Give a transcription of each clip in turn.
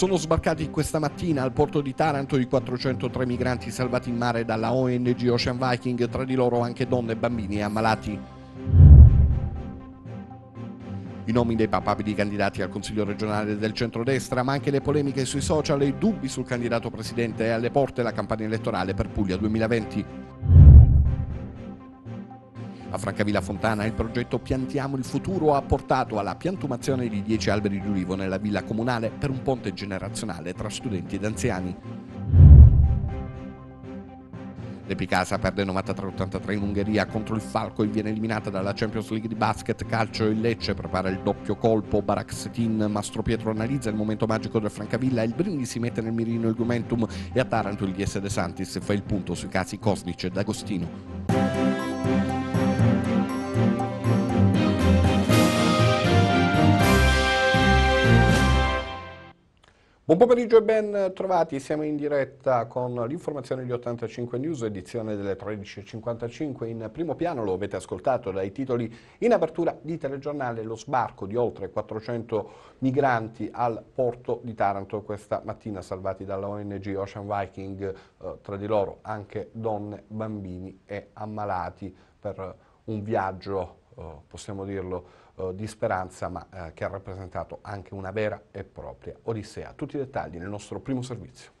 Sono sbarcati questa mattina al porto di Taranto i 403 migranti salvati in mare dalla ONG Ocean Viking, tra di loro anche donne, e bambini ammalati. I nomi dei papabili candidati al Consiglio regionale del centrodestra, ma anche le polemiche sui social e i dubbi sul candidato presidente e alle porte la campagna elettorale per Puglia 2020. A Francavilla Fontana il progetto Piantiamo il futuro ha portato alla piantumazione di 10 alberi d'ulivo nella villa comunale per un ponte generazionale tra studenti ed anziani. L'Epicasa perde 93-83 in Ungheria contro il Falco e viene eliminata dalla Champions League di basket, calcio e Lecce prepara il doppio colpo, Baraksetin, Mastro Pietro analizza il momento magico del Francavilla, il Brindi si mette nel mirino il Gumentum e a Taranto il DS De Santis fa il punto sui casi Cosnic D'Agostino. Agostino. Buon pomeriggio e ben trovati, siamo in diretta con l'informazione di 85 News, edizione delle 13.55 in primo piano, lo avete ascoltato dai titoli in apertura di telegiornale, lo sbarco di oltre 400 migranti al porto di Taranto questa mattina, salvati dalla ONG Ocean Viking, eh, tra di loro anche donne, bambini e ammalati per un viaggio, eh, possiamo dirlo, eh, di speranza, ma eh, che ha rappresentato anche una vera e propria odissea. Tutti i dettagli nel nostro primo servizio.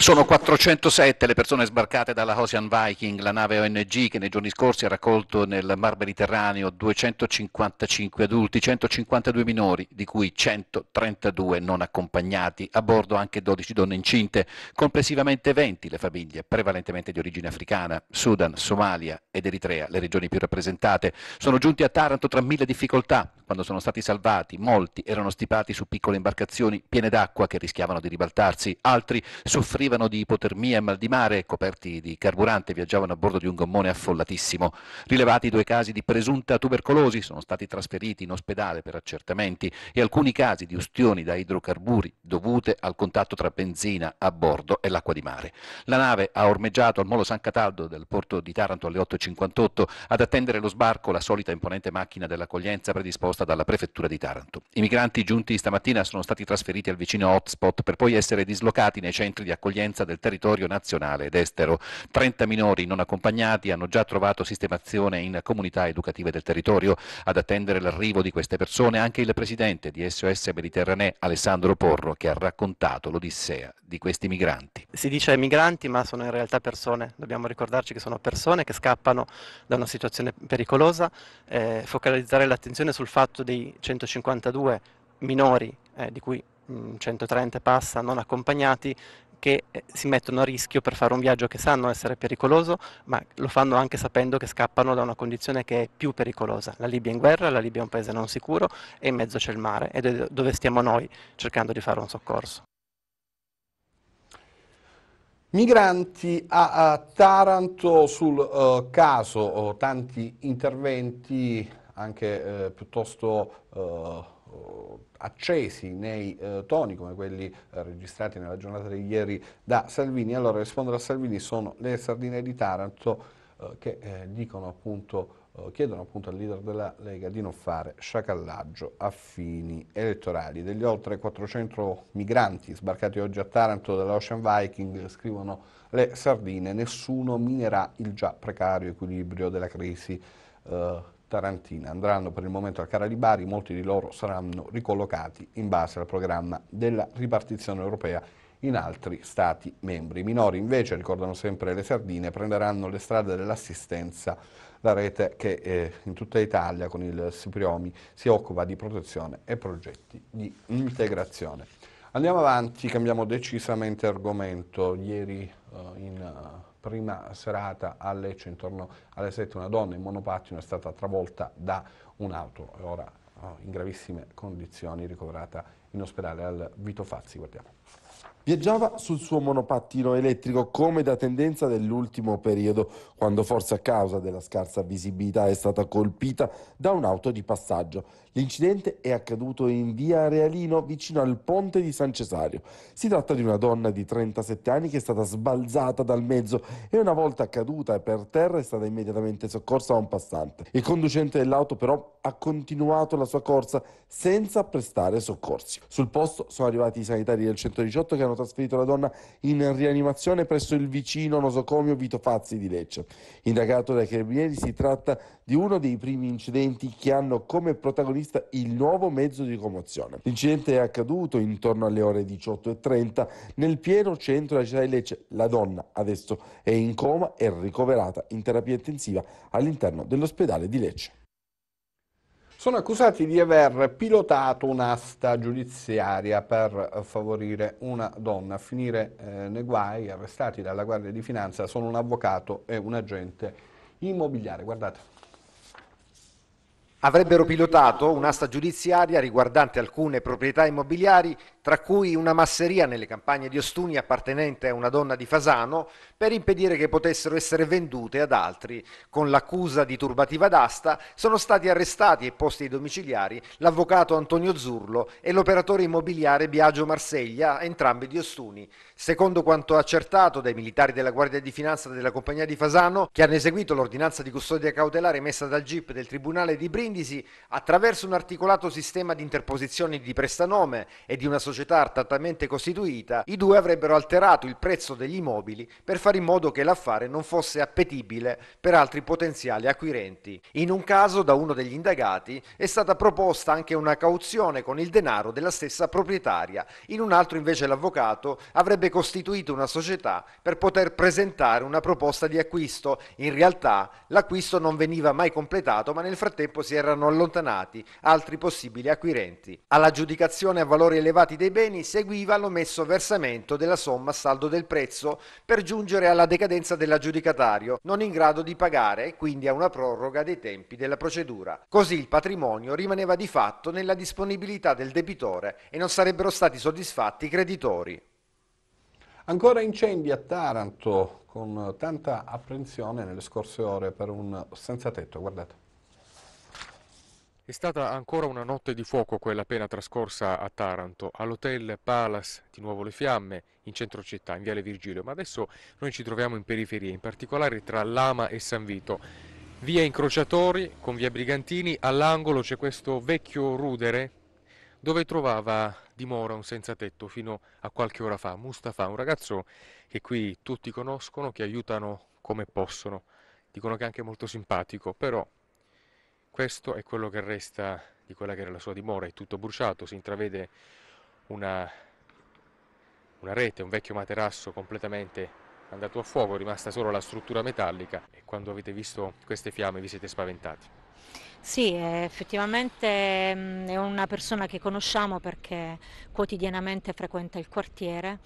Sono 407 le persone sbarcate dalla Ocean Viking, la nave ONG che nei giorni scorsi ha raccolto nel Mar Mediterraneo 255 adulti, 152 minori, di cui 132 non accompagnati, a bordo anche 12 donne incinte, complessivamente 20 le famiglie, prevalentemente di origine africana, Sudan, Somalia ed Eritrea, le regioni più rappresentate. Sono giunti a Taranto tra mille difficoltà, quando sono stati salvati, molti erano stipati su piccole imbarcazioni piene d'acqua che rischiavano di ribaltarsi, altri soffrivano di ipotermia e mal di mare, coperti di carburante viaggiavano a bordo di un gommone affollatissimo. Rilevati due casi di presunta tubercolosi, sono stati trasferiti in ospedale per accertamenti e alcuni casi di ustioni da idrocarburi dovute al contatto tra benzina a bordo e l'acqua di mare. La nave ha ormeggiato al molo San Cataldo del porto di Taranto alle 8.58 ad attendere lo sbarco la solita imponente macchina dell'accoglienza predisposta disposta dalla prefettura di Taranto. I migranti giunti stamattina sono stati trasferiti al vicino hotspot per poi essere dislocati nei centri di accoglienza del territorio nazionale ed estero. 30 minori non accompagnati hanno già trovato sistemazione in comunità educative del territorio. Ad attendere l'arrivo di queste persone anche il presidente di SOS Mediterranee Alessandro Porro che ha raccontato l'odissea di questi migranti. Si dice migranti ma sono in realtà persone, dobbiamo ricordarci che sono persone che scappano da una situazione pericolosa, eh, focalizzare l'attenzione sul fatto fatto dei 152 minori, eh, di cui mh, mm, 130 passa non accompagnati, che eh, si mettono a rischio per fare un viaggio che sanno essere pericoloso, ma lo fanno anche sapendo che scappano da una condizione che è più pericolosa. La Libia è in guerra, la Libia è un paese non sicuro e in mezzo c'è il mare ed è dove stiamo noi cercando di fare un soccorso. Migranti a, Taranto sul uh, caso, oh, tanti interventi anche eh, piuttosto eh, accesi nei eh, toni come quelli eh, registrati nella giornata di ieri da Salvini. Allora rispondere a Salvini sono le sardine di Taranto eh, che eh, appunto, chiedono appunto al leader della Lega di non fare sciacallaggio a fini elettorali. Degli oltre 400 migranti sbarcati oggi a Taranto dall'Ocean Viking, scrivono le sardine, nessuno minerà il già precario equilibrio della crisi Tarantina. Andranno per il momento al Cara molti di loro saranno ricollocati in base al programma della ripartizione europea in altri stati membri. I minori invece, ricordano sempre le sardine, prenderanno le strade dell'assistenza, la rete che eh, in tutta Italia con il Sipriomi si occupa di protezione e progetti di integrazione. Andiamo avanti, cambiamo decisamente argomento. Ieri eh, in eh, prima serata a Lecce intorno alle 7 una donna in monopattino è stata travolta da un'auto e ora oh, in gravissime condizioni ricoverata in ospedale al Vito Fazzi. Guardiamo. Viaggiava sul suo monopattino elettrico come da tendenza dell'ultimo periodo, quando forse a causa della scarsa visibilità è stata colpita da un'auto di passaggio. L'incidente è accaduto in via Realino vicino al ponte di San Cesario. Si tratta di una donna di 37 anni che è stata sbalzata dal mezzo e una volta caduta per terra è stata immediatamente soccorsa da un passante. Il conducente dell'auto però ha continuato la sua corsa senza prestare soccorsi. Sul posto sono arrivati i sanitari del 118 che hanno trasferito la donna in rianimazione presso il vicino nosocomio Vito Fazzi di Lecce. Indagato dai carabinieri si tratta di uno dei primi incidenti che hanno come protagonista il nuovo mezzo di commozione. L'incidente è accaduto intorno alle ore 18.30 nel pieno centro della città di Lecce. La donna adesso è in coma e ricoverata in terapia intensiva all'interno dell'ospedale di Lecce sono accusati di aver pilotato un'asta giudiziaria per favorire una donna. A finire eh, nei guai, arrestati dalla Guardia di Finanza, sono un avvocato e un agente immobiliare. Guardate. Avrebbero pilotato un'asta giudiziaria riguardante alcune proprietà immobiliari tra cui una masseria nelle campagne di Ostuni appartenente a una donna di Fasano, per impedire che potessero essere vendute ad altri. Con l'accusa di turbativa d'asta sono stati arrestati e posti ai domiciliari l'avvocato Antonio Zurlo e l'operatore immobiliare Biagio Marseglia, entrambi di Ostuni. Secondo quanto accertato dai militari della Guardia di Finanza della compagnia di Fasano, che hanno eseguito l'ordinanza di custodia cautelare emessa dal GIP del Tribunale di Brindisi, attraverso un articolato sistema di interposizioni di prestanome e di una società società artatamente costituita, i due avrebbero alterato il prezzo degli immobili per fare in modo che l'affare non fosse appetibile per altri potenziali acquirenti. In un caso, da uno degli indagati, è stata proposta anche una cauzione con il denaro della stessa proprietaria. In un altro, invece, l'avvocato avrebbe costituito una società per poter presentare una proposta di acquisto. In realtà, l'acquisto non veniva mai completato, ma nel frattempo si erano allontanati altri possibili acquirenti. Alla giudicazione a valori elevati dei dei beni seguiva l'omesso versamento della somma a saldo del prezzo per giungere alla decadenza dell'aggiudicatario non in grado di pagare e quindi a una proroga dei tempi della procedura. Così il patrimonio rimaneva di fatto nella disponibilità del debitore e non sarebbero stati soddisfatti i creditori. Ancora incendi a Taranto con tanta apprensione nelle scorse ore per un senza tetto, guardate. È stata ancora una notte di fuoco quella appena trascorsa a Taranto, all'hotel Palace, di nuovo le fiamme, in centro città, in Viale Virgilio, ma adesso noi ci troviamo in periferia, in particolare tra Lama e San Vito. Via Incrociatori con via Brigantini, all'angolo c'è questo vecchio rudere dove trovava dimora un senza tetto fino a qualche ora fa, Mustafa, un ragazzo che qui tutti conoscono, che aiutano come possono. Dicono che è anche molto simpatico, però questo è quello che resta di quella che era la sua dimora, è tutto bruciato, si intravede una, una rete, un vecchio materasso completamente andato a fuoco, è rimasta solo la struttura metallica e quando avete visto queste fiamme vi siete spaventati. Sì, effettivamente mm, è una persona che conosciamo perché quotidianamente frequenta il quartiere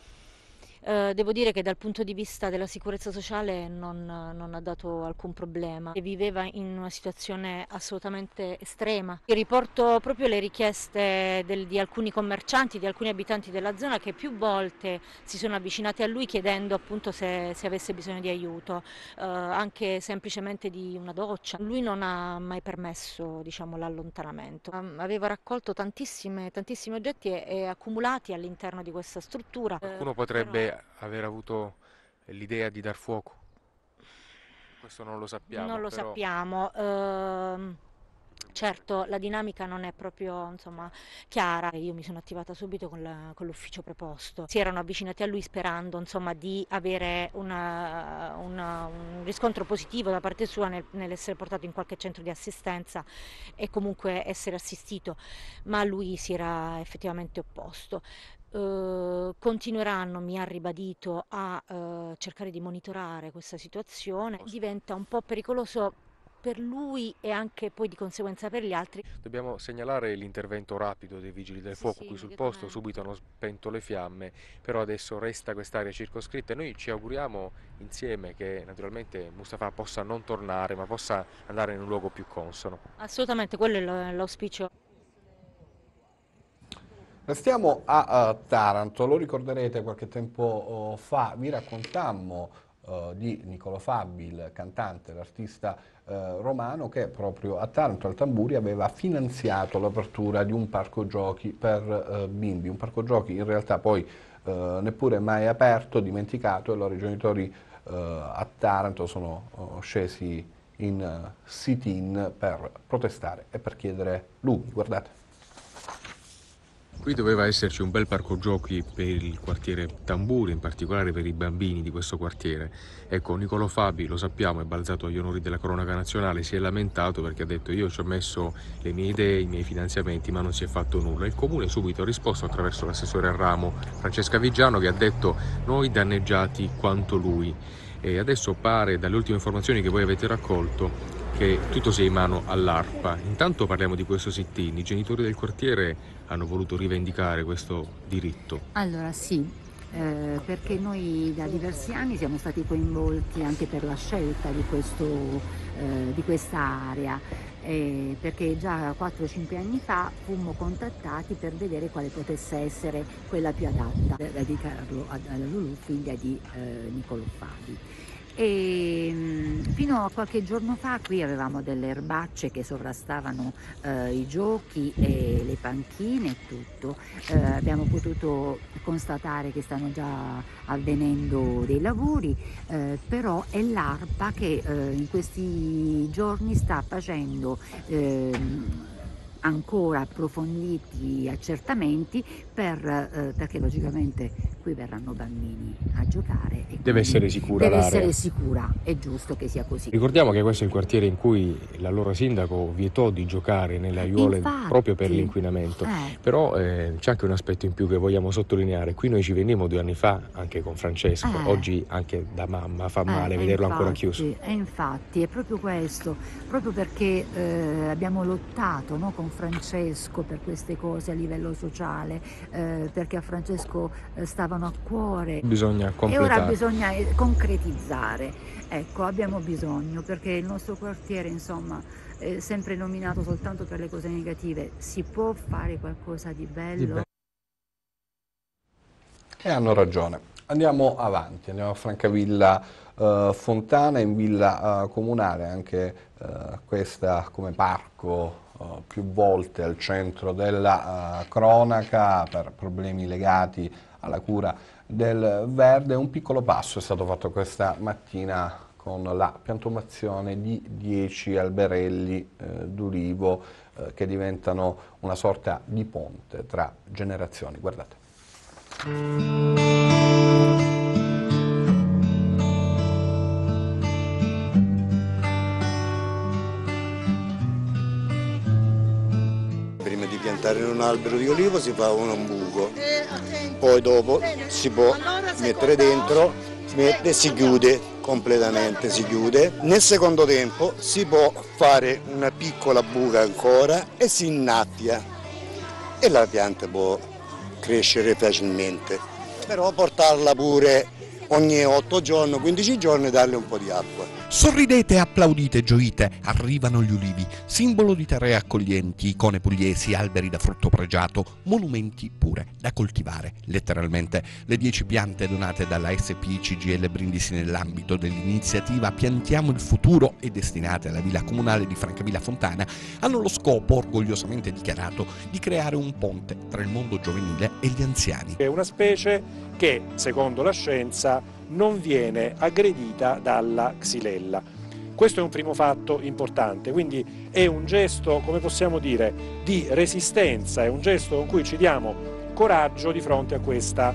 eh, devo dire che dal punto di vista della sicurezza sociale non, non ha dato alcun problema, e viveva in una situazione assolutamente estrema. Io riporto proprio le richieste del, di alcuni commercianti, di alcuni abitanti della zona che più volte si sono avvicinati a lui chiedendo appunto se, se avesse bisogno di aiuto, eh, anche semplicemente di una doccia. Lui non ha mai permesso diciamo, l'allontanamento. Aveva raccolto tantissimi oggetti e, e accumulati all'interno di questa struttura. Qualcuno potrebbe eh, aver avuto l'idea di dar fuoco? Questo non lo sappiamo. Non lo però... sappiamo. Ehm, certo, la dinamica non è proprio insomma, chiara. Io mi sono attivata subito con, la, con l'ufficio preposto. Si erano avvicinati a lui sperando insomma, di avere una, eh, una, un riscontro positivo da parte sua nel, nell'essere portato in qualche centro di assistenza e comunque essere assistito, ma lui si era effettivamente opposto. Uhm, continueranno, mi ha ribadito, a eh, cercare di monitorare questa situazione. Diventa un po' pericoloso per lui e anche poi di conseguenza per gli altri. Dobbiamo segnalare l'intervento rapido dei vigili del sì, fuoco sì, qui sul posto, subito hanno spento le fiamme, però adesso resta quest'area circoscritta e noi ci auguriamo insieme che naturalmente Mustafa possa non tornare ma possa andare in un luogo più consono. Assolutamente, quello è l'auspicio. Restiamo a uh, Taranto, lo ricorderete qualche tempo uh, fa, vi raccontammo uh, di Niccolo Fabbi, il cantante, l'artista eh, romano che proprio a Taranto, al Tamburi, aveva finanziato l'apertura di un parco giochi per eh, bimbi, un parco giochi in realtà poi neppure mai aperto, dimenticato, e allora i genitori a Taranto sono oh, scesi in sit-in per protestare e per chiedere lumi, guardate. Qui doveva esserci un bel parco giochi per il quartiere Tamburi, in particolare per i bambini di questo quartiere. Ecco, Nicolo Fabi, lo sappiamo, è balzato agli onori della cronaca nazionale, si è lamentato perché ha detto io ci ho messo le mie idee, i miei finanziamenti, ma non si è fatto nulla. Il comune subito ha risposto attraverso l'assessore a ramo Francesca Vigiano che ha detto noi danneggiati quanto lui. E adesso pare, dalle ultime informazioni che voi avete raccolto, che tutto sia in mano all'ARPA. Intanto parliamo di questo sit-in. I genitori del quartiere hanno voluto rivendicare questo diritto? Allora sì, eh, perché noi da diversi anni siamo stati coinvolti anche per la scelta di, questo, eh, di questa area, eh, perché già 4-5 anni fa fummo contattati per vedere quale potesse essere quella più adatta per dedicarlo alla Lulu, figlia di eh, Niccolò Fabi e mm, fino a qualche giorno fa qui avevamo delle erbacce che sovrastavano eh, i giochi e le panchine e tutto eh, abbiamo potuto constatare che stanno già avvenendo dei lavori eh, però è l'ARPA che eh, in questi giorni sta facendo ehm, ancora approfonditi accertamenti per, eh, perché logicamente qui verranno bambini a giocare. deve essere sicura. Deve essere sicura, è giusto che sia così. Ricordiamo che questo è il quartiere in cui l'allora sindaco vietò di giocare nelle eh, aiuole Infatti, proprio per l'inquinamento. Eh. Però eh, c'è anche un aspetto in più che vogliamo sottolineare. Qui noi ci venimmo due anni fa anche con Francesco, eh. oggi anche da mamma fa eh, male vederlo infatti, ancora chiuso. E eh, infatti è proprio questo, proprio perché abbiamo lottato no, con Francesco per queste cose a livello sociale, perché a Francesco stava stavano a cuore. Bisogna completare. E ora bisogna eh, concretizzare. Ecco, abbiamo bisogno perché il nostro quartiere, insomma, è sempre nominato soltanto per le cose negative. Si può fare qualcosa di bello? Di bello. E hanno ragione. Andiamo avanti, andiamo a Francavilla eh, Fontana, in villa eh, comunale, anche eh, questa come parco eh, più volte al centro della uh, cronaca per problemi legati alla cura del verde. Un piccolo passo è stato fatto questa mattina con la piantumazione di 10 alberelli eh, d'ulivo eh, che diventano una sorta di ponte tra generazioni. Guardate. l'albero di olivo si fa un buco, poi dopo si può mettere dentro, si si chiude completamente, si chiude. Nel secondo tempo si può fare una piccola buca ancora e si innappia e la pianta può crescere facilmente, però portarla pure ogni 8 giorni, 15 giorni e darle un po' di acqua. Sorridete, applaudite, gioite, arrivano gli ulivi, simbolo di terre accoglienti, icone pugliesi, alberi da frutto pregiato, monumenti pure da coltivare, letteralmente. Le dieci piante donate dalla SP CGL Brindisi nell'ambito dell'iniziativa Piantiamo il futuro e destinate alla Villa Comunale di Francavilla Fontana hanno lo scopo, orgogliosamente dichiarato, di creare un ponte tra il mondo giovanile e gli anziani. È una specie che, secondo la scienza, non viene aggredita dalla xylella. Questo è un primo fatto importante, quindi è un gesto, come possiamo dire, di resistenza, è un gesto con cui ci diamo coraggio di fronte a questa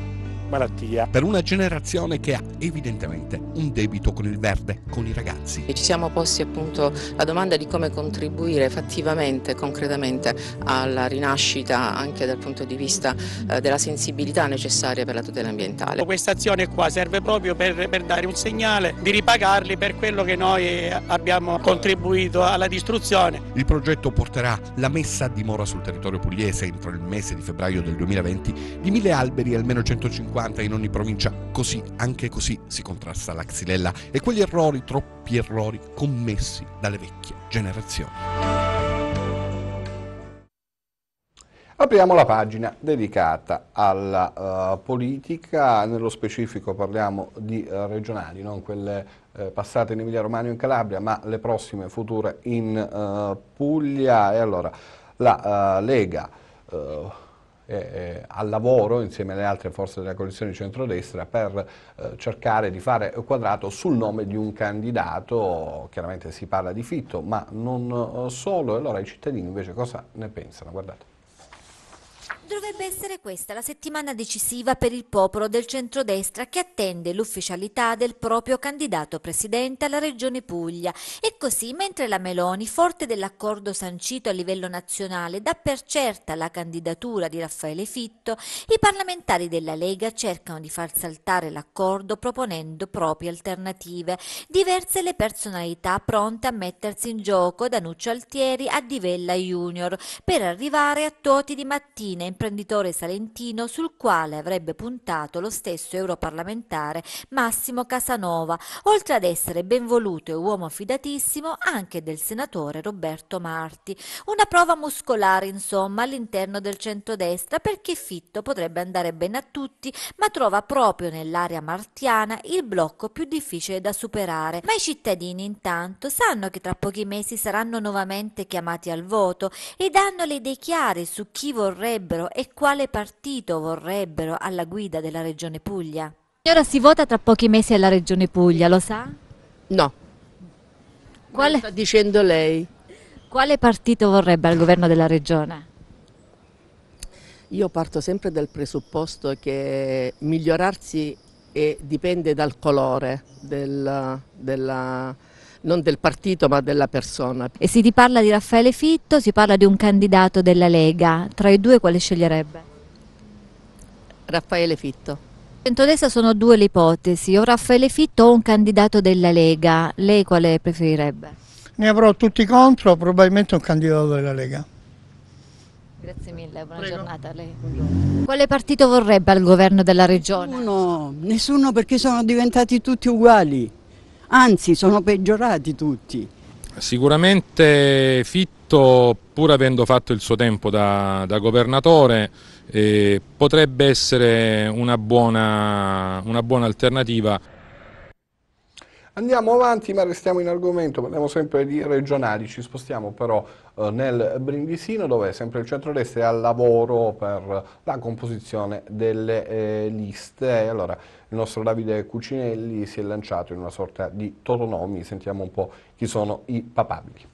malattia. Per una generazione che ha evidentemente un debito con il verde, con i ragazzi. Ci siamo posti appunto la domanda di come contribuire fattivamente, concretamente alla rinascita anche dal punto di vista eh, della sensibilità necessaria per la tutela ambientale. Questa azione qua serve proprio per, per dare un segnale di ripagarli per quello che noi eh, abbiamo contribuito alla distruzione. Il progetto porterà la messa a dimora sul territorio pugliese entro il mese di febbraio del 2020 di mille alberi almeno 150 50 in ogni provincia. Così, anche così, si contrasta la xylella e quegli errori, troppi errori, commessi dalle vecchie generazioni. Apriamo la pagina dedicata alla uh, politica, nello specifico parliamo di uh, regionali, non quelle uh, passate in Emilia Romagna o in Calabria, ma le prossime future in Puglia. E allora la Lega eh, eh, al lavoro insieme alle altre forze della coalizione di centrodestra per eh, cercare di fare quadrato sul nome di un candidato, chiaramente si parla di Fitto, ma non eh, solo, e allora i cittadini invece cosa ne pensano? Guardate. Dovrebbe essere questa la settimana decisiva per il popolo del centrodestra che attende l'ufficialità del proprio candidato presidente alla Regione Puglia. E così, mentre la Meloni, forte dell'accordo sancito a livello nazionale, dà per certa la candidatura di Raffaele Fitto, i parlamentari della Lega cercano di far saltare l'accordo proponendo proprie alternative. Diverse le personalità pronte a mettersi in gioco da Nuccio Altieri a Divella Junior per arrivare a Toti di mattina in imprenditore salentino sul quale avrebbe puntato lo stesso europarlamentare Massimo Casanova, oltre ad essere benvoluto e uomo fidatissimo anche del senatore Roberto Marti. Una prova muscolare, insomma, all'interno del centrodestra perché Fitto potrebbe andare bene a tutti, ma trova proprio nell'area martiana il blocco più difficile da superare. Ma i cittadini intanto sanno che tra pochi mesi saranno nuovamente chiamati al voto ed hanno le idee chiare su chi vorrebbero e quale partito vorrebbero alla guida della Regione Puglia. Signora, si vota tra pochi mesi alla Regione Puglia, lo sa? No. Quale... sta dicendo lei. Quale partito vorrebbe al governo della Regione? Io parto sempre dal presupposto che migliorarsi dipende dal colore della... della non del partito ma della persona. E si parla di Raffaele Fitto, si parla di un candidato della Lega, tra i due quale sceglierebbe? Raffaele Fitto. Centrodestra sono due le ipotesi, o Raffaele Fitto o un candidato della Lega, lei quale preferirebbe? Ne avrò tutti contro, probabilmente un candidato della Lega. Grazie mille, buona Prego. giornata a lei. Quale partito vorrebbe al governo della regione? Nessuno, nessuno perché sono diventati tutti uguali anzi sono peggiorati tutti. Sicuramente Fitto, pur avendo fatto il suo tempo da, da governatore, eh, potrebbe essere una buona, una buona alternativa. Andiamo avanti ma restiamo in argomento, parliamo sempre di regionali, ci spostiamo però eh, nel Brindisino dove sempre il centrodestra è al lavoro per la composizione delle eh, liste. Allora, il nostro Davide Cucinelli si è lanciato in una sorta di totonomi, sentiamo un po' chi sono i papabili.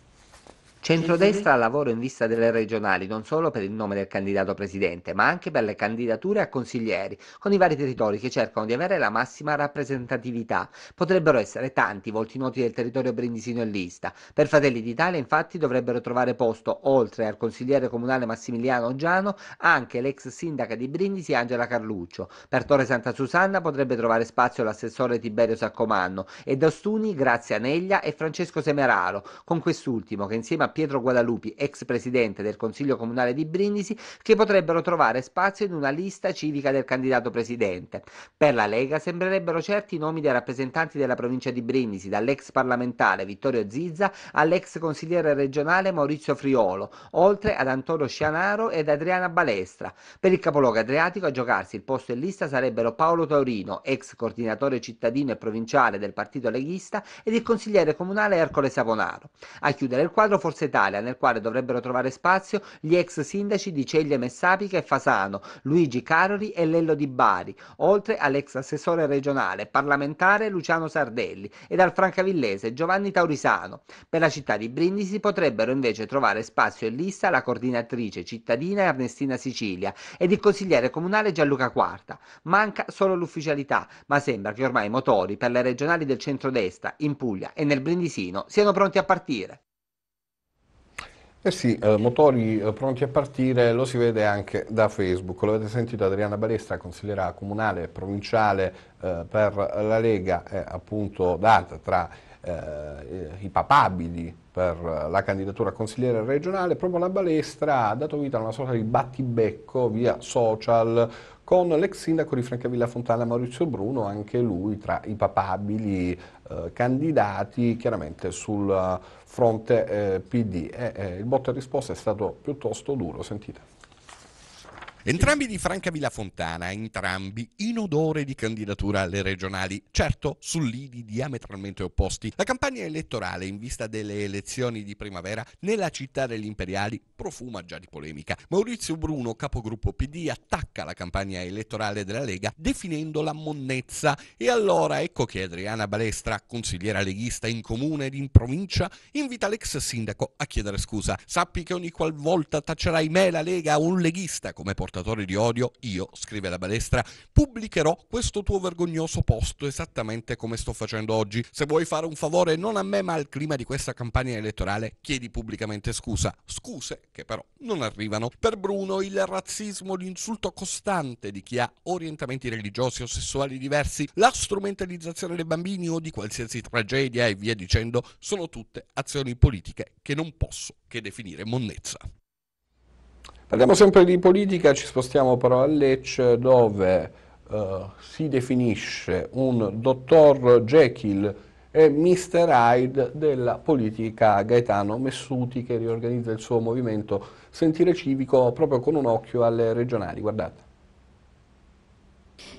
Centrodestra al lavoro in vista delle regionali non solo per il nome del candidato presidente, ma anche per le candidature a consiglieri, con i vari territori che cercano di avere la massima rappresentatività. Potrebbero essere tanti i volti noti del territorio brindisino in lista. Per Fratelli d'Italia infatti dovrebbero trovare posto, oltre al consigliere comunale Massimiliano Giano, anche l'ex sindaca di Brindisi Angela Carluccio. Per Torre Santa Susanna potrebbe trovare spazio l'assessore Tiberio Saccomanno e Dostuni, Grazia Neglia e Francesco Semeraro, con quest'ultimo che insieme a Pietro Guadalupi, ex presidente del Consiglio Comunale di Brindisi, che potrebbero trovare spazio in una lista civica del candidato presidente. Per la Lega sembrerebbero certi i nomi dei rappresentanti della provincia di Brindisi, dall'ex parlamentare Vittorio Zizza all'ex consigliere regionale Maurizio Friolo, oltre ad Antonio Scianaro ed Adriana Balestra. Per il capoluogo adriatico a giocarsi il posto in lista sarebbero Paolo Taurino, ex coordinatore cittadino e provinciale del partito leghista, ed il consigliere comunale Ercole Savonaro. A chiudere il quadro forse Forza Italia, nel quale dovrebbero trovare spazio gli ex sindaci di Ceglie Messapica e Fasano, Luigi Caroli e Lello Di Bari, oltre all'ex assessore regionale parlamentare Luciano Sardelli e dal francavillese Giovanni Taurisano. Per la città di Brindisi potrebbero invece trovare spazio in lista la coordinatrice cittadina Ernestina Sicilia ed il consigliere comunale Gianluca Quarta. Manca solo l'ufficialità, ma sembra che ormai i motori per le regionali del centro-destra, in Puglia e nel Brindisino siano pronti a partire. Eh sì, eh, motori eh, pronti a partire, lo si vede anche da Facebook, lo avete sentito Adriana Balestra, consigliera comunale e provinciale eh, per la Lega, è appunto data tra eh, i papabili per la candidatura a consigliere regionale, proprio la Balestra ha dato vita a una sorta di battibecco via social con l'ex sindaco di Francavilla Fontana Maurizio Bruno, anche lui tra i papabili eh, candidati chiaramente sul fronte eh, PD. E, eh, il botto e risposta è stato piuttosto duro, sentite. Entrambi di Franca Villafontana, entrambi in odore di candidatura alle regionali, certo su lidi diametralmente opposti. La campagna elettorale in vista delle elezioni di primavera nella città degli imperiali profuma già di polemica. Maurizio Bruno, capogruppo PD, attacca la campagna elettorale della Lega definendola monnezza e allora ecco che Adriana Balestra, consigliera leghista in comune ed in provincia, invita l'ex sindaco a chiedere scusa. Sappi che ogni qualvolta taccerai me la Lega un leghista come portavoce portatori di odio, io, scrive la balestra, pubblicherò questo tuo vergognoso posto esattamente come sto facendo oggi. Se vuoi fare un favore non a me ma al clima di questa campagna elettorale, chiedi pubblicamente scusa. Scuse che però non arrivano. Per Bruno il razzismo, l'insulto costante di chi ha orientamenti religiosi o sessuali diversi, la strumentalizzazione dei bambini o di qualsiasi tragedia e via dicendo, sono tutte azioni politiche che non posso che definire monnezza. Parliamo sempre di politica, ci spostiamo però a Lecce dove eh, si definisce un dottor Jekyll e Mr. Hyde della politica Gaetano Messuti che riorganizza il suo movimento Sentire Civico proprio con un occhio alle regionali. Guardate.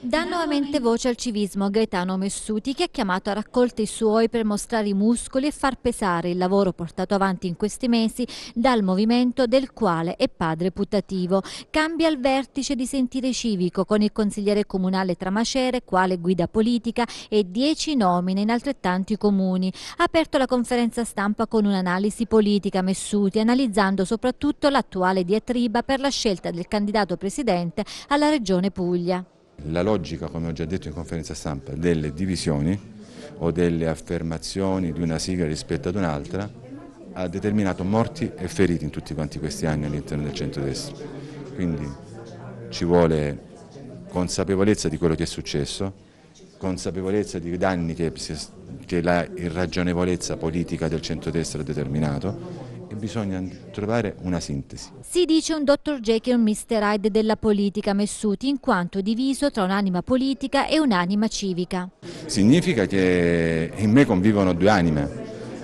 Dà nuovamente voce al civismo Gaetano Messuti che ha chiamato a raccolte i suoi per mostrare i muscoli e far pesare il lavoro portato avanti in questi mesi dal movimento del quale è padre putativo. Cambia il vertice di sentire civico con il consigliere comunale Tramacere quale guida politica e dieci nomine in altrettanti comuni. Ha aperto la conferenza stampa con un'analisi politica Messuti analizzando soprattutto l'attuale diatriba per la scelta del candidato presidente alla regione Puglia. La logica, come ho già detto in conferenza stampa, delle divisioni o delle affermazioni di una sigla rispetto ad un'altra ha determinato morti e feriti in tutti quanti questi anni all'interno del centro-destra. Quindi ci vuole consapevolezza di quello che è successo, consapevolezza dei danni che, che la irragionevolezza politica del centro-destra ha determinato e bisogna trovare una sintesi. Si dice un dottor Jekyll un Mr. Hyde della politica Messuti in quanto diviso tra un'anima politica e un'anima civica. Significa che in me convivono due anime,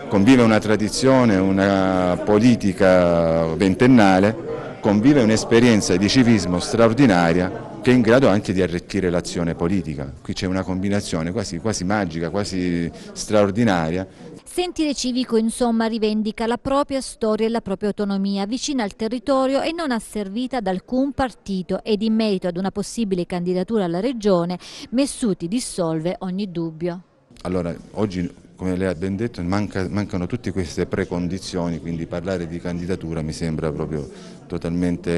convive una tradizione, una politica ventennale, convive un'esperienza di civismo straordinaria che è in grado anche di arricchire l'azione politica. Qui c'è una combinazione quasi, quasi magica, quasi straordinaria Sentire civico insomma rivendica la propria storia e la propria autonomia vicina al territorio e non asservita ad alcun partito ed in merito ad una possibile candidatura alla regione Messuti dissolve ogni dubbio. Allora, oggi come lei ha ben detto manca, mancano tutte queste precondizioni, quindi parlare di candidatura mi sembra proprio totalmente,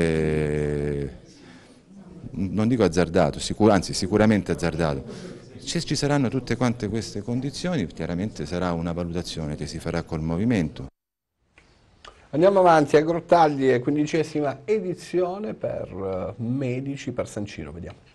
non dico azzardato, sicur anzi sicuramente azzardato. Se ci saranno tutte quante queste condizioni, chiaramente sarà una valutazione che si farà col movimento. Andiamo avanti, a Grottagli, quindicesima edizione per eh, medici per San Ciro, vediamo.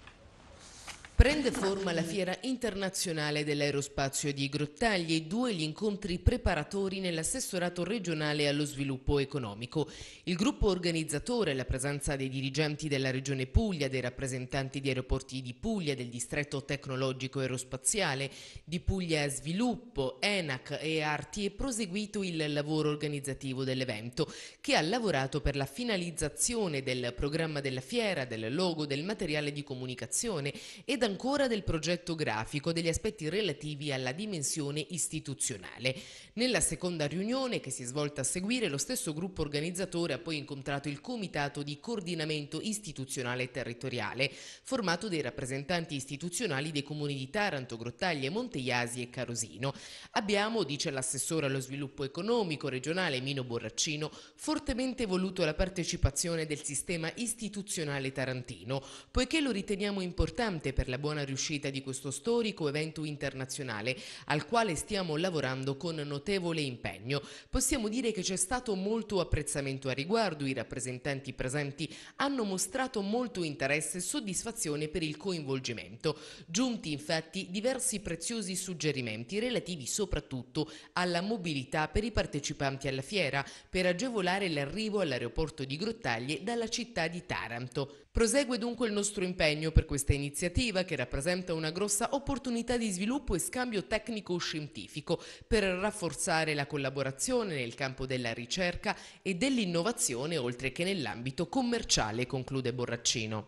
Prende forma la Fiera Internazionale dell'Aerospazio di Grottaglie e due gli incontri preparatori nell'assessorato regionale allo sviluppo economico. Il gruppo organizzatore, la presenza dei dirigenti della Regione Puglia, dei rappresentanti di aeroporti di Puglia, del distretto tecnologico aerospaziale, di Puglia Sviluppo, ENAC e Arti, è proseguito il lavoro organizzativo dell'evento, che ha lavorato per la finalizzazione del programma della fiera, del logo, del materiale di comunicazione e da ancora del progetto grafico, degli aspetti relativi alla dimensione istituzionale. Nella seconda riunione che si è svolta a seguire lo stesso gruppo organizzatore ha poi incontrato il Comitato di Coordinamento Istituzionale e Territoriale, formato dai rappresentanti istituzionali dei comuni di Taranto, Grottaglie, Monteiasi e Carosino. Abbiamo, dice l'assessore allo sviluppo economico regionale Mino Borraccino, fortemente voluto la partecipazione del sistema istituzionale tarantino, poiché lo riteniamo importante per la buona riuscita di questo storico evento internazionale, al quale stiamo lavorando con notizie notevole impegno. Possiamo dire che c'è stato molto apprezzamento a riguardo, i rappresentanti presenti hanno mostrato molto interesse e soddisfazione per il coinvolgimento. Giunti infatti diversi preziosi suggerimenti relativi soprattutto alla mobilità per i partecipanti alla fiera, per agevolare l'arrivo all'aeroporto di Grottaglie dalla città di Taranto. Prosegue dunque il nostro impegno per questa iniziativa che rappresenta una grossa opportunità di sviluppo e scambio tecnico-scientifico per rafforzare rafforzare la collaborazione nel campo della ricerca e dell'innovazione oltre che nell'ambito commerciale, conclude Borraccino.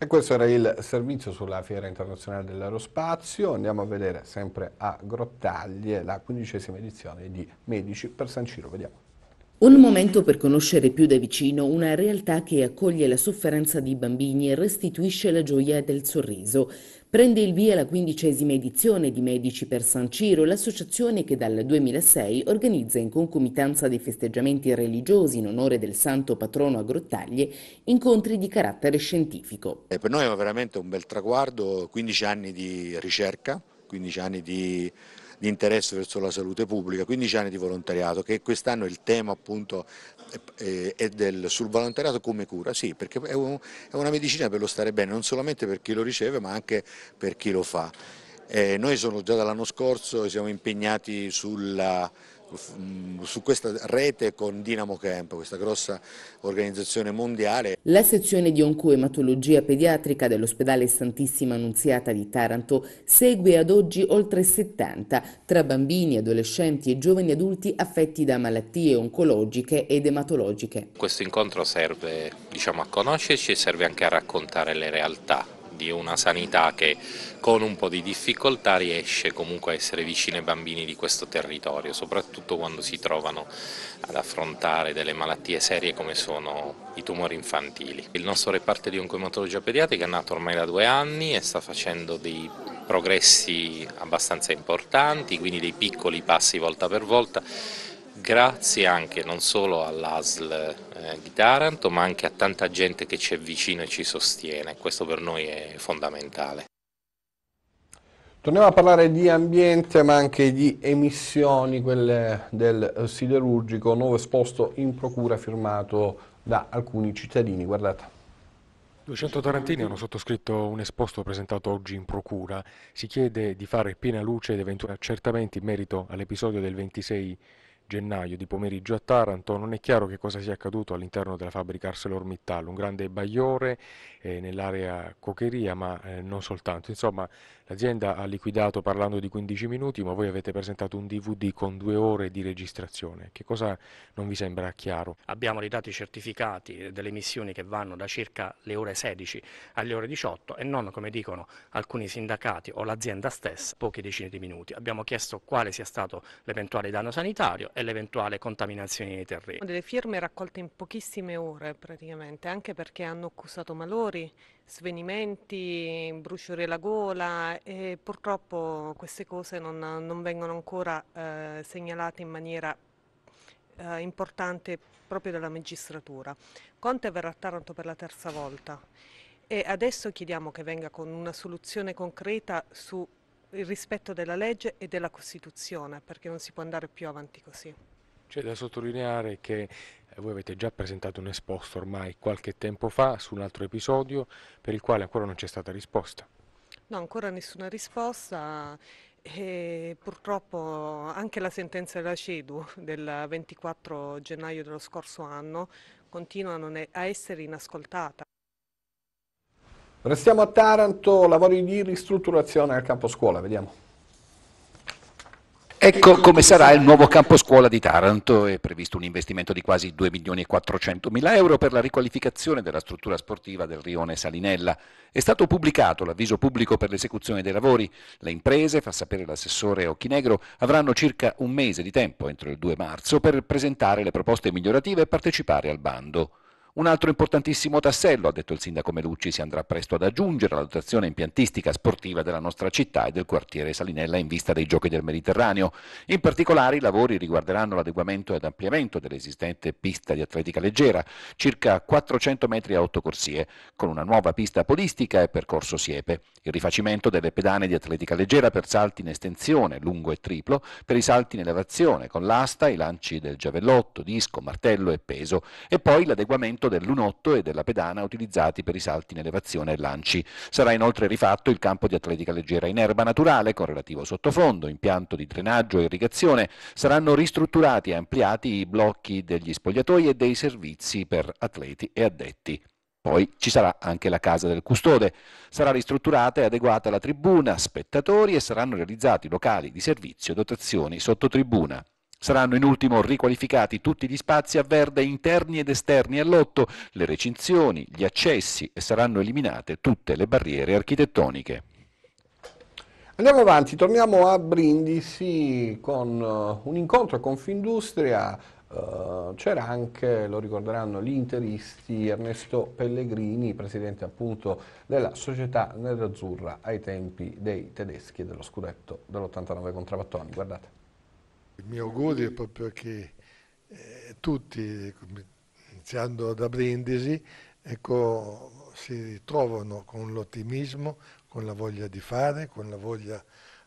E questo era il servizio sulla Fiera Internazionale dell'Aerospazio. Andiamo a vedere sempre a Grottaglie la quindicesima edizione di Medici per San Ciro. Vediamo. Un momento per conoscere più da vicino una realtà che accoglie la sofferenza di bambini e restituisce la gioia del sorriso. Prende il via la quindicesima edizione di Medici per San Ciro, l'associazione che dal 2006 organizza in concomitanza dei festeggiamenti religiosi in onore del santo patrono a Grottaglie incontri di carattere scientifico. E per noi è veramente un bel traguardo, 15 anni di ricerca, 15 anni di, di interesse verso la salute pubblica, 15 anni di volontariato, che quest'anno il tema appunto e del, sul volontariato come cura, sì, perché è, un, è una medicina per lo stare bene, non solamente per chi lo riceve ma anche per chi lo fa. Eh, noi sono già dall'anno scorso, siamo impegnati sulla su questa rete con Dinamo Camp, questa grossa organizzazione mondiale. La sezione di oncoematologia pediatrica dell'ospedale Santissima Annunziata di Taranto segue ad oggi oltre 70 tra bambini, adolescenti e giovani adulti affetti da malattie oncologiche ed ematologiche. Questo incontro serve diciamo, a conoscerci e serve anche a raccontare le realtà di una sanità che con un po' di difficoltà riesce comunque a essere vicino ai bambini di questo territorio, soprattutto quando si trovano ad affrontare delle malattie serie come sono i tumori infantili. Il nostro reparto di oncoematologia pediatrica è nato ormai da due anni e sta facendo dei progressi abbastanza importanti, quindi dei piccoli passi volta per volta Grazie anche non solo all'ASL eh, di Taranto ma anche a tanta gente che ci è vicino e ci sostiene, questo per noi è fondamentale. Torniamo a parlare di ambiente ma anche di emissioni, quelle del siderurgico, nuovo esposto in procura firmato da alcuni cittadini, guardate. 200 tarantini hanno sottoscritto un esposto presentato oggi in procura. Si chiede di fare piena luce ed eventuali accertamenti in merito all'episodio del 26 gennaio di pomeriggio a Taranto. Non è chiaro che cosa sia accaduto all'interno della fabbrica ArcelorMittal, un grande bagliore eh, nell'area Cocheria, ma eh, non soltanto. Insomma, l'azienda ha liquidato parlando di 15 minuti, ma voi avete presentato un DVD con due ore di registrazione. Che cosa non vi sembra chiaro? Abbiamo dei dati certificati eh, delle missioni che vanno da circa le ore 16 alle ore 18 e non, come dicono alcuni sindacati o l'azienda stessa, poche decine di minuti. Abbiamo chiesto quale sia stato l'eventuale danno sanitario e l'eventuale contaminazione dei terreni. Delle firme raccolte in pochissime ore praticamente, anche perché hanno accusato malori, svenimenti, bruciore alla gola e purtroppo queste cose non, non vengono ancora eh, segnalate in maniera eh, importante proprio dalla magistratura. Conte verrà a Taranto per la terza volta e adesso chiediamo che venga con una soluzione concreta su il rispetto della legge e della Costituzione, perché non si può andare più avanti così. C'è da sottolineare che eh, voi avete già presentato un esposto ormai qualche tempo fa su un altro episodio per il quale ancora non c'è stata risposta. No, ancora nessuna risposta e purtroppo anche la sentenza della CEDU del 24 gennaio dello scorso anno continua a essere inascoltata. Restiamo a Taranto, lavori di ristrutturazione al campo scuola, vediamo. Ecco come sarà il nuovo campo scuola di Taranto. È previsto un investimento di quasi 2 milioni e 400 mila euro per la riqualificazione della struttura sportiva del rione Salinella. È stato pubblicato l'avviso pubblico per l'esecuzione dei lavori. Le imprese, fa sapere l'assessore Occhinegro, avranno circa un mese di tempo entro il 2 marzo per presentare le proposte migliorative e partecipare al bando. Un altro importantissimo tassello, ha detto il sindaco Melucci, si andrà presto ad aggiungere alla dotazione impiantistica sportiva della nostra città e del quartiere Salinella in vista dei Giochi del Mediterraneo. In particolare i lavori riguarderanno l'adeguamento ed ampliamento dell'esistente pista di atletica leggera, circa 400 metri a 8 corsie, con una nuova pista polistica e percorso siepe, il rifacimento delle pedane di atletica leggera per salti in estensione, lungo e triplo, per i salti in elevazione, con l'asta, i lanci del giavellotto, disco, martello e peso, e poi l'adeguamento supporto dell'1.8 e della pedana utilizzati per i salti in elevazione e lanci. Sarà inoltre rifatto il campo di atletica leggera in erba naturale con relativo sottofondo, impianto di drenaggio e irrigazione. Saranno ristrutturati e ampliati i blocchi degli spogliatoi e dei servizi per atleti e addetti. Poi ci sarà anche la casa del custode. Sarà ristrutturata e adeguata la tribuna, spettatori e saranno realizzati locali di servizio e dotazioni sotto tribuna. Saranno in ultimo riqualificati tutti gli spazi a verde interni ed esterni all'otto, le recinzioni, gli accessi e saranno eliminate tutte le barriere architettoniche. Andiamo avanti, torniamo a Brindisi con eh, un incontro con Findustria. Eh, c'era anche, lo ricorderanno gli interisti, Ernesto Pellegrini, presidente appunto della società nerazzurra ai tempi dei tedeschi e dello scudetto dell'89 contro Battoni. Guardate. Il mio augurio è proprio che eh, tutti, iniziando da Brindisi, ecco, si ritrovano con l'ottimismo, con la voglia di fare, con la voglia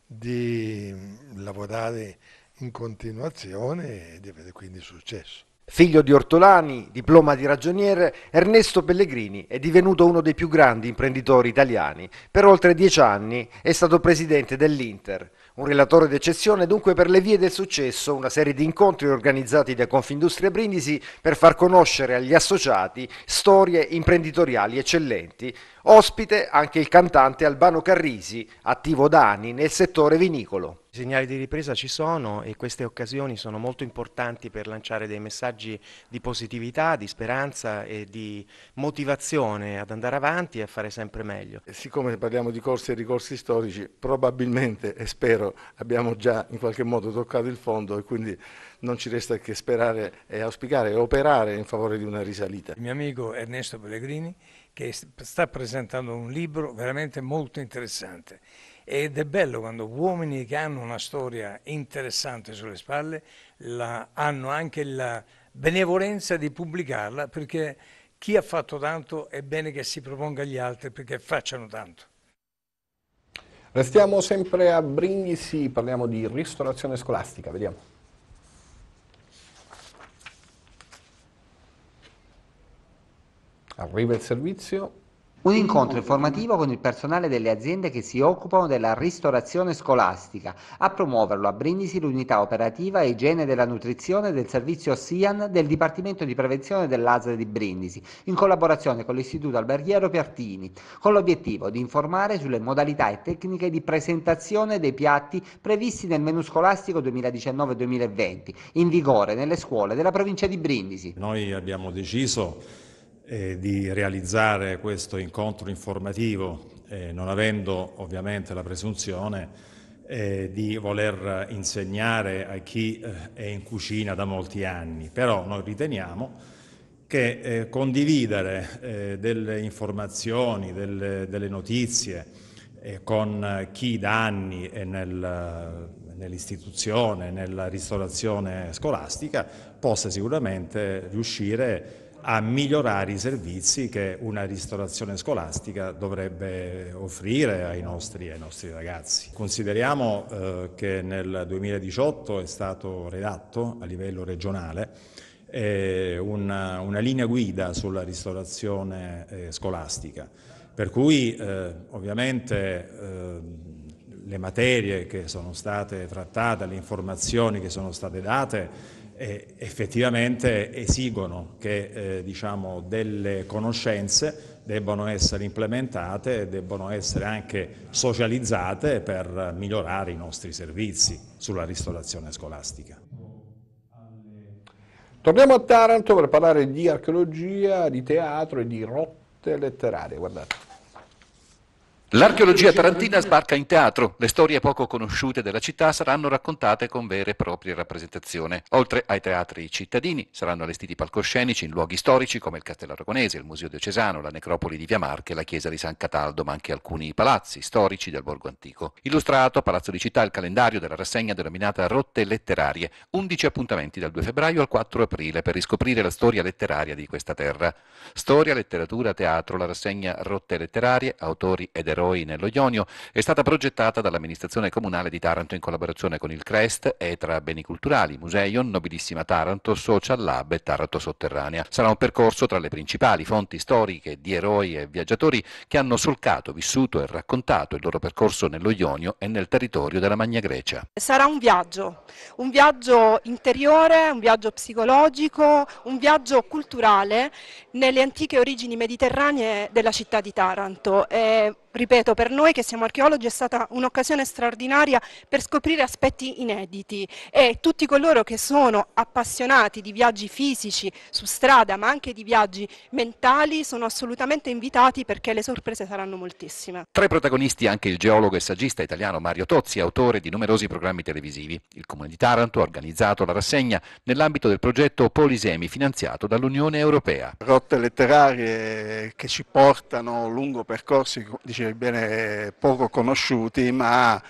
di mm, lavorare in continuazione e di avere quindi successo. Figlio di Ortolani, diploma di ragioniere, Ernesto Pellegrini è divenuto uno dei più grandi imprenditori italiani. Per oltre dieci anni è stato presidente dell'Inter. Un relatore d'eccezione dunque per le vie del successo, una serie di incontri organizzati da Confindustria Brindisi per far conoscere agli associati storie imprenditoriali eccellenti, Ospite anche il cantante Albano Carrisi, attivo da anni nel settore vinicolo. I segnali di ripresa ci sono e queste occasioni sono molto importanti per lanciare dei messaggi di positività, di speranza e di motivazione ad andare avanti e a fare sempre meglio. Siccome parliamo di corsi e ricorsi storici, probabilmente e spero abbiamo già in qualche modo toccato il fondo e quindi non ci resta che sperare e auspicare e operare in favore di una risalita. Il mio amico Ernesto Pellegrini che sta presentando un libro veramente molto interessante. Ed è bello quando uomini che hanno una storia interessante sulle spalle la, hanno anche la benevolenza di pubblicarla perché chi ha fatto tanto è bene che si proponga agli altri perché facciano tanto. Restiamo sempre a Brindisi, parliamo di ristorazione scolastica, vediamo. Arriva il servizio. Un incontro informativo con il personale delle aziende che si occupano della ristorazione scolastica. A promuoverlo a Brindisi l'unità operativa e igiene della nutrizione del servizio SIAN del Dipartimento di Prevenzione dell'ASL di Brindisi, in collaborazione con l'Istituto Alberghiero Piartini, con l'obiettivo di informare sulle modalità e tecniche di presentazione dei piatti previsti nel menu scolastico 2019-2020, in vigore nelle scuole della provincia di Brindisi. Noi abbiamo deciso eh, di realizzare questo incontro informativo, eh, non avendo ovviamente la presunzione eh, di voler insegnare a chi eh, è in cucina da molti anni, però noi riteniamo che eh, condividere eh, delle informazioni, delle, delle notizie con chi da anni è nel, nell'istituzione, nella ristorazione scolastica, possa sicuramente riuscire a a migliorare i servizi che una ristorazione scolastica dovrebbe offrire ai nostri, ai nostri ragazzi. Consideriamo eh, che nel 2018 è stato redatto a livello regionale eh, una, una, linea guida sulla ristorazione eh, scolastica, per cui eh, ovviamente eh, le materie che sono state trattate, le informazioni che sono state date eh, effettivamente esigono che eh, diciamo, delle conoscenze debbano essere implementate e debbano essere anche socializzate per migliorare i nostri servizi sulla ristorazione scolastica. Torniamo a Taranto per parlare di archeologia, di teatro e di rotte letterarie. Guardate. L'archeologia tarantina sbarca in teatro. Le storie poco conosciute della città saranno raccontate con vere e proprie rappresentazioni. Oltre ai teatri cittadini, saranno allestiti palcoscenici in luoghi storici come il Castello Aragonese, il Museo Diocesano, la Necropoli di Via Marche, la Chiesa di San Cataldo, ma anche alcuni palazzi storici del Borgo Antico. Illustrato a Palazzo di Città il calendario della rassegna denominata Rotte Letterarie. 11 appuntamenti dal 2 febbraio al 4 aprile per riscoprire la storia letteraria di questa terra. Storia, letteratura, teatro, la rassegna Rotte Letterarie, autori ed eroi Veroi nello Ionio, è stata progettata dall'amministrazione comunale di Taranto in collaborazione con il CREST, ETRA Beni Culturali, Museion, Nobilissima Taranto, Social Lab e Taranto Sotterranea. Sarà un percorso tra le principali fonti storiche di eroi e viaggiatori che hanno solcato, vissuto e raccontato il loro percorso nello Ionio e nel territorio della Magna Grecia. Sarà un viaggio, un viaggio interiore, un viaggio psicologico, un viaggio culturale nelle antiche origini mediterranee della città di Taranto. E eh, ripeto, per noi che siamo archeologi è stata un'occasione straordinaria per scoprire aspetti inediti e tutti coloro che sono appassionati di viaggi fisici su strada ma anche di viaggi mentali sono assolutamente invitati perché le sorprese saranno moltissime. Tra i protagonisti anche il geologo e saggista italiano Mario Tozzi, autore di numerosi programmi televisivi. Il Comune di Taranto ha organizzato la rassegna nell'ambito del progetto Polisemi finanziato dall'Unione Europea. Rotte letterarie che ci portano lungo percorsi di bene poco conosciuti, ma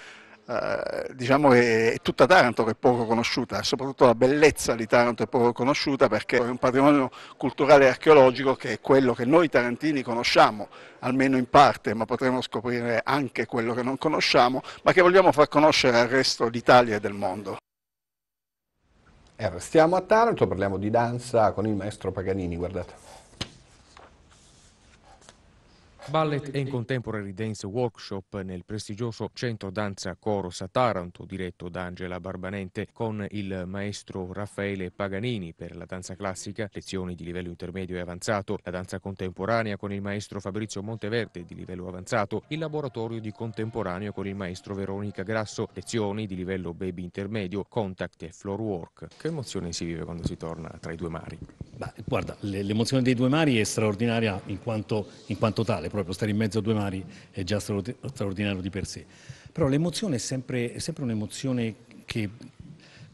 eh, diciamo che è tutta Taranto che è poco conosciuta, soprattutto la bellezza di Taranto è poco conosciuta perché è un patrimonio culturale e archeologico che è quello che noi tarantini conosciamo, almeno in parte, ma potremo scoprire anche quello che non conosciamo, ma che vogliamo far conoscere al resto d'Italia e del mondo. E restiamo a Taranto, parliamo di danza con il maestro Paganini, guardate. Ballet and Contemporary Dance Workshop nel prestigioso centro danza Coros a Taranto, diretto da Angela Barbanente, con il maestro Raffaele Paganini per la danza classica, lezioni di livello intermedio e avanzato, la danza contemporanea con il maestro Fabrizio Monteverde di livello avanzato, il laboratorio di contemporaneo con il maestro Veronica Grasso, lezioni di livello baby intermedio, contact e floor work. Che emozione si vive quando si torna tra i due mari? Beh, guarda, l'emozione dei due mari è straordinaria in quanto, in quanto tale, proprio stare in mezzo a due mari è già straordinario di per sé. Però l'emozione è sempre, sempre un'emozione che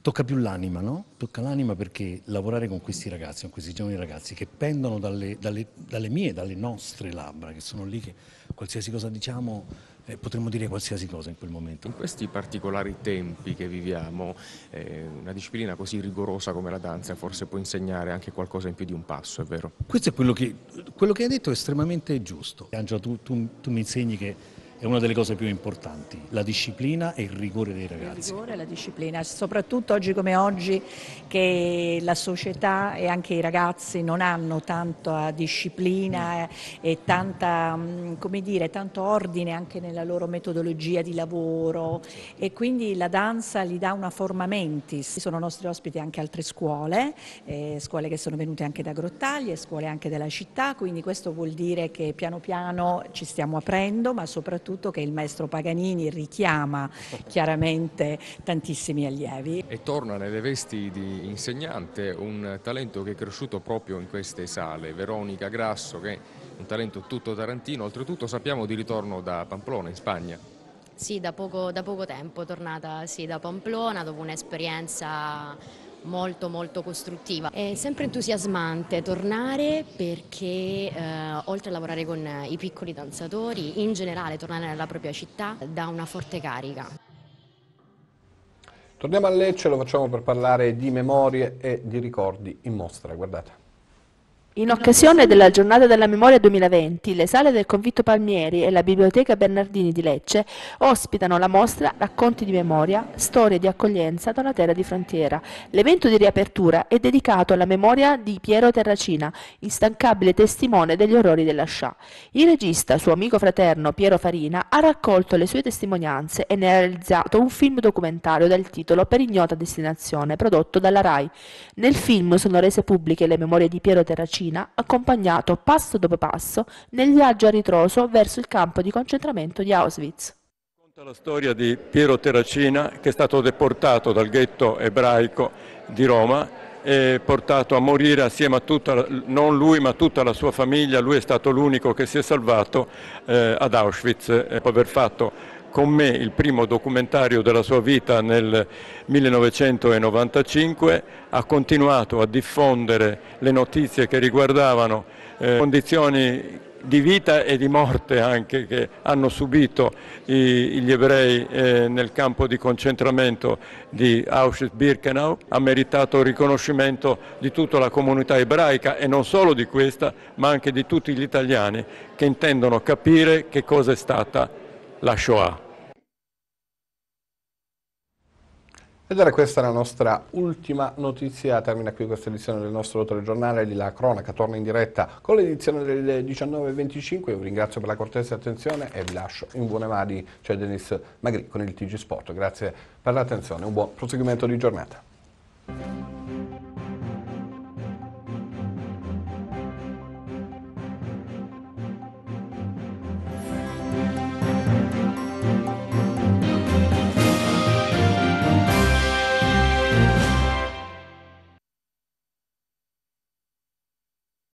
tocca più l'anima, no? Tocca l'anima perché lavorare con questi ragazzi, con questi giovani ragazzi che pendono dalle, dalle, dalle mie, dalle nostre labbra, che sono lì che qualsiasi cosa diciamo eh, potremmo dire qualsiasi cosa in quel momento. In questi particolari tempi che viviamo, eh, una disciplina così rigorosa come la danza forse può insegnare anche qualcosa in più di un passo, è vero? Questo è quello che, quello che hai detto è estremamente giusto. Angelo, tu, tu, tu mi insegni che è una delle cose più importanti, la disciplina e il rigore dei ragazzi. Il rigore e la disciplina, soprattutto oggi come oggi che la società e anche i ragazzi non hanno tanta eh, disciplina e tanta, mm, dire, tanto ordine anche nella loro metodologia di lavoro certo. e quindi la danza gli dà una forma mentis. Sono nostri ospiti anche altre scuole, eh, scuole che sono venute anche da Grottaglie, scuole anche della città, quindi questo vuol dire che piano piano ci stiamo aprendo ma soprattutto soprattutto che il maestro Paganini richiama chiaramente tantissimi allievi. E torna nelle vesti di insegnante un talento che è cresciuto proprio in queste sale, Veronica Grasso che è un talento tutto tarantino, oltretutto sappiamo di ritorno da Pamplona in Spagna. Sì, da poco, da poco tempo, tornata sì, da Pamplona dopo un'esperienza molto molto costruttiva. È sempre entusiasmante tornare perché eh, oltre a lavorare con eh, i piccoli danzatori, in generale tornare nella propria città dà una forte carica. Torniamo a Lecce, lo facciamo per parlare di memorie e di ricordi in mostra, guardate. In occasione della Giornata della Memoria 2020, le sale del Convitto Palmieri e la Biblioteca Bernardini di Lecce ospitano la mostra Racconti di memoria, storie di accoglienza da una terra di frontiera. L'evento di riapertura è dedicato alla memoria di Piero Terracina, instancabile testimone degli orrori della Scià. Il regista, suo amico fraterno Piero Farina, ha raccolto le sue testimonianze e ne ha realizzato un film documentario dal titolo Per ignota destinazione, prodotto dalla RAI. Nel film sono rese pubbliche le memorie di Piero Terracina Cina, accompagnato passo dopo passo nel viaggio a ritroso verso il campo di concentramento di Auschwitz. Conta la storia di Piero Terracina che è stato deportato dal ghetto ebraico di Roma e portato a morire assieme a tutta, non lui ma tutta la sua famiglia, lui è stato l'unico che si è salvato eh, ad Auschwitz eh, dopo aver fatto con me il primo documentario della sua vita nel 1995, ha continuato a diffondere le notizie che riguardavano eh, condizioni di vita e di morte anche che hanno subito i, gli ebrei eh, nel campo di concentramento di Auschwitz-Birkenau, ha meritato il riconoscimento di tutta la comunità ebraica e non solo di questa, ma anche di tutti gli italiani che intendono capire che cosa è stata la Shoah. Ed era questa la nostra ultima notizia, termina qui questa edizione del nostro telegiornale di La Cronaca, torna in diretta con l'edizione del 19.25, io vi ringrazio per la cortese attenzione e vi lascio in buone mani, c'è Denis Magri con il TG Sport, grazie per l'attenzione, un buon proseguimento di giornata.